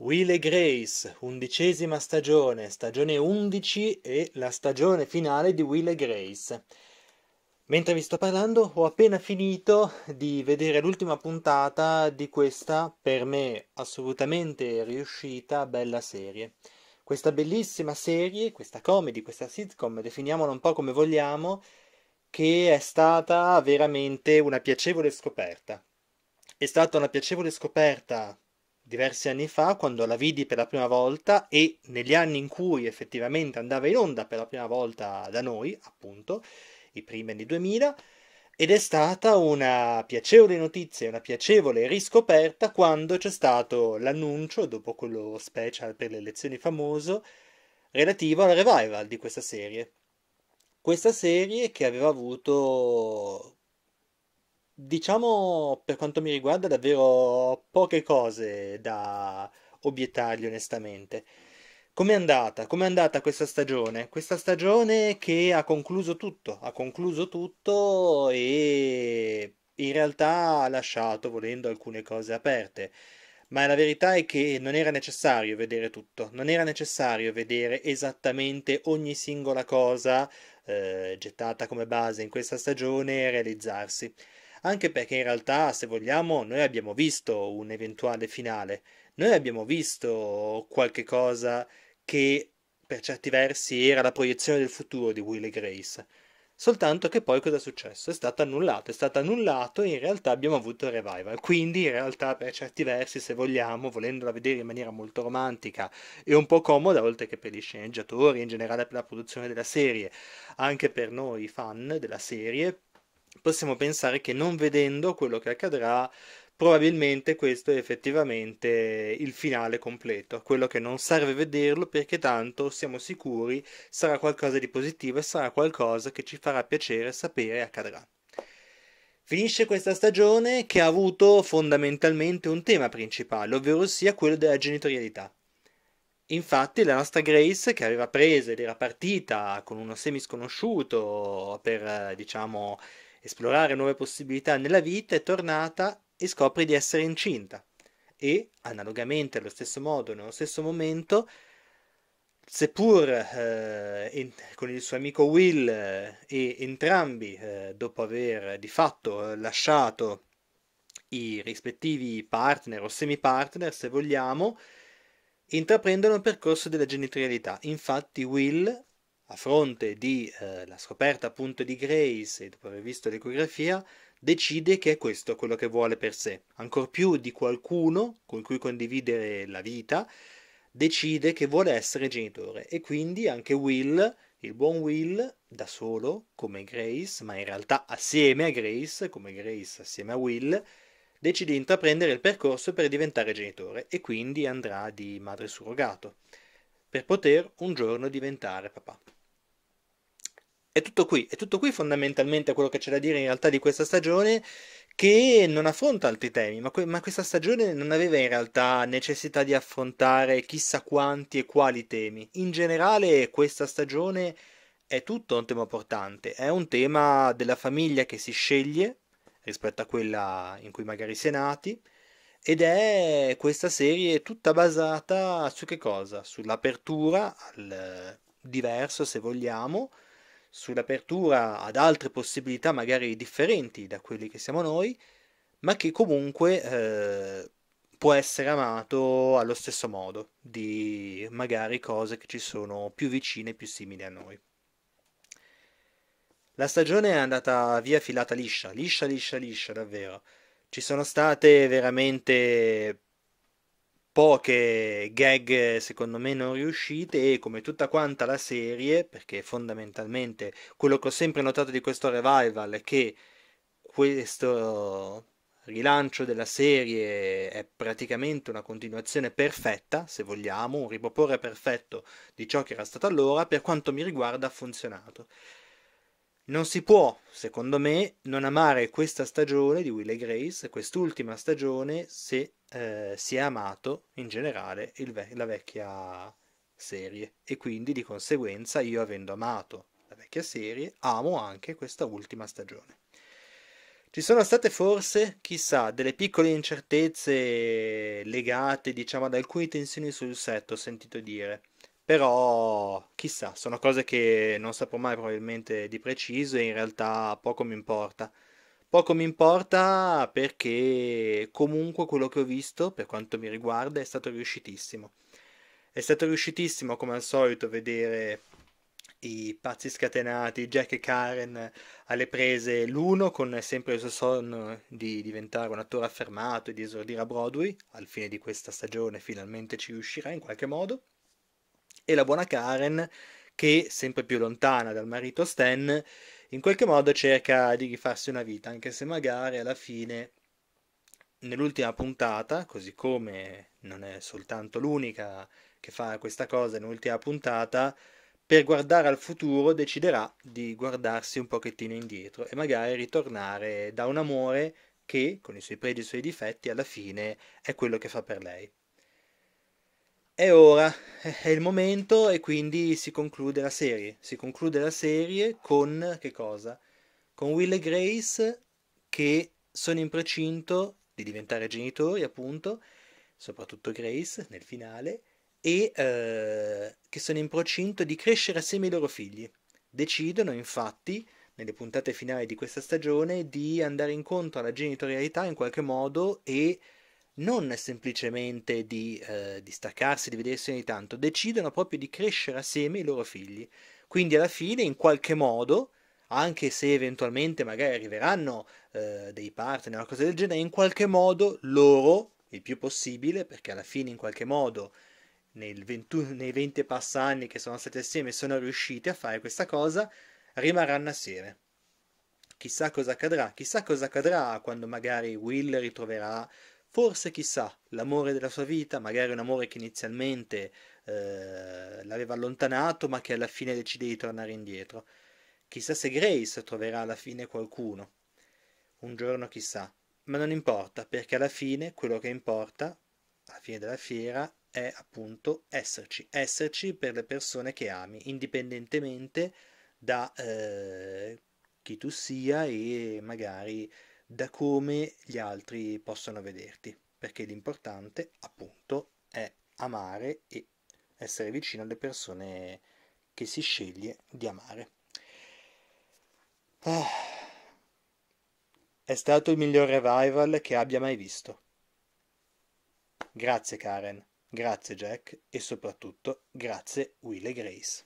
Will e Grace, undicesima stagione, stagione 11 e la stagione finale di Will e Grace. Mentre vi sto parlando ho appena finito di vedere l'ultima puntata di questa, per me assolutamente riuscita, bella serie. Questa bellissima serie, questa comedy, questa sitcom, definiamola un po' come vogliamo, che è stata veramente una piacevole scoperta. È stata una piacevole scoperta diversi anni fa quando la vidi per la prima volta e negli anni in cui effettivamente andava in onda per la prima volta da noi, appunto, i primi anni 2000, ed è stata una piacevole notizia, una piacevole riscoperta quando c'è stato l'annuncio, dopo quello special per le elezioni famoso, relativo al revival di questa serie. Questa serie che aveva avuto Diciamo, per quanto mi riguarda, davvero poche cose da obiettargli onestamente. Com'è andata? Com'è andata questa stagione? Questa stagione che ha concluso tutto, ha concluso tutto e in realtà ha lasciato, volendo, alcune cose aperte. Ma la verità è che non era necessario vedere tutto, non era necessario vedere esattamente ogni singola cosa eh, gettata come base in questa stagione realizzarsi anche perché in realtà, se vogliamo, noi abbiamo visto un eventuale finale, noi abbiamo visto qualche cosa che per certi versi era la proiezione del futuro di Will e Grace. Soltanto che poi cosa è successo? È stato annullato, è stato annullato e in realtà abbiamo avuto il revival. Quindi in realtà per certi versi, se vogliamo, volendola vedere in maniera molto romantica e un po' comoda, oltre che per gli sceneggiatori, in generale per la produzione della serie, anche per noi fan della serie, possiamo pensare che non vedendo quello che accadrà, probabilmente questo è effettivamente il finale completo, quello che non serve vederlo perché tanto siamo sicuri sarà qualcosa di positivo e sarà qualcosa che ci farà piacere sapere accadrà. Finisce questa stagione che ha avuto fondamentalmente un tema principale, ovvero sia quello della genitorialità. Infatti la nostra Grace, che aveva preso ed era partita con uno semi sconosciuto per, diciamo, esplorare nuove possibilità nella vita, è tornata e scopre di essere incinta. E, analogamente allo stesso modo, nello stesso momento, seppur eh, in, con il suo amico Will eh, e entrambi, eh, dopo aver eh, di fatto eh, lasciato i rispettivi partner o semi-partner, se vogliamo, intraprendono il percorso della genitorialità. Infatti Will a fronte della eh, scoperta appunto di Grace e dopo aver visto l'ecografia, decide che è questo quello che vuole per sé. Ancor più di qualcuno con cui condividere la vita, decide che vuole essere genitore e quindi anche Will, il buon Will, da solo come Grace, ma in realtà assieme a Grace, come Grace assieme a Will, decide di intraprendere il percorso per diventare genitore e quindi andrà di madre surrogato per poter un giorno diventare papà. È tutto qui, è tutto qui fondamentalmente quello che c'è da dire in realtà di questa stagione che non affronta altri temi, ma, que- ma questa stagione non aveva in realtà necessità di affrontare chissà quanti e quali temi. In generale questa stagione è tutto un tema importante, è un tema della famiglia che si sceglie rispetto a quella in cui magari si è nati, ed è questa serie tutta basata su che cosa? Sull'apertura al diverso, se vogliamo, sull'apertura ad altre possibilità magari differenti da quelli che siamo noi, ma che comunque eh, può essere amato allo stesso modo di magari cose che ci sono più vicine, più simili a noi. La stagione è andata via filata liscia, liscia, liscia, liscia, davvero ci sono state veramente poche gag secondo me non riuscite e come tutta quanta la serie, perché fondamentalmente quello che ho sempre notato di questo revival è che questo rilancio della serie è praticamente una continuazione perfetta, se vogliamo, un riproporre perfetto di ciò che era stato allora, per quanto mi riguarda ha funzionato. Non si può, secondo me, non amare questa stagione di Willie Grace, quest'ultima stagione, se eh, si è amato in generale ve- la vecchia serie. E quindi di conseguenza, io avendo amato la vecchia serie, amo anche questa ultima stagione. Ci sono state forse, chissà, delle piccole incertezze legate, diciamo, ad alcune tensioni sul set, ho sentito dire. Però chissà, sono cose che non saprò mai probabilmente di preciso e in realtà poco mi importa. Poco mi importa perché comunque quello che ho visto, per quanto mi riguarda, è stato riuscitissimo. È stato riuscitissimo come al solito vedere i pazzi scatenati, Jack e Karen alle prese l'uno con sempre il suo sonno di diventare un attore affermato e di esordire a Broadway, al fine di questa stagione finalmente ci riuscirà in qualche modo e la buona Karen che, sempre più lontana dal marito Stan, in qualche modo cerca di rifarsi una vita, anche se magari alla fine nell'ultima puntata, così come non è soltanto l'unica che fa questa cosa nell'ultima puntata, per guardare al futuro deciderà di guardarsi un pochettino indietro e magari ritornare da un amore che, con i suoi pregi e i suoi difetti, alla fine è quello che fa per lei è ora, è il momento e quindi si conclude la serie. Si conclude la serie con che cosa? Con Will e Grace che sono in precinto di diventare genitori, appunto, soprattutto Grace nel finale, e eh, che sono in procinto di crescere assieme ai loro figli. Decidono infatti, nelle puntate finali di questa stagione, di andare incontro alla genitorialità in qualche modo e non semplicemente di eh, distaccarsi, di vedersi ogni tanto, decidono proprio di crescere assieme i loro figli. Quindi alla fine, in qualche modo, anche se eventualmente magari arriveranno eh, dei partner o cose del genere, in qualche modo loro, il più possibile, perché alla fine in qualche modo 21, nei 20 passa anni che sono stati assieme sono riusciti a fare questa cosa, rimarranno assieme. Chissà cosa accadrà, chissà cosa accadrà quando magari Will ritroverà Forse chissà, l'amore della sua vita, magari un amore che inizialmente eh, l'aveva allontanato, ma che alla fine decide di tornare indietro. Chissà se Grace troverà alla fine qualcuno. Un giorno chissà. Ma non importa, perché alla fine quello che importa, alla fine della fiera, è appunto esserci. Esserci per le persone che ami, indipendentemente da eh, chi tu sia e magari da come gli altri possono vederti, perché l'importante appunto è amare e essere vicino alle persone che si sceglie di amare. Ah, è stato il miglior revival che abbia mai visto. Grazie Karen, grazie Jack e soprattutto grazie Will e Grace.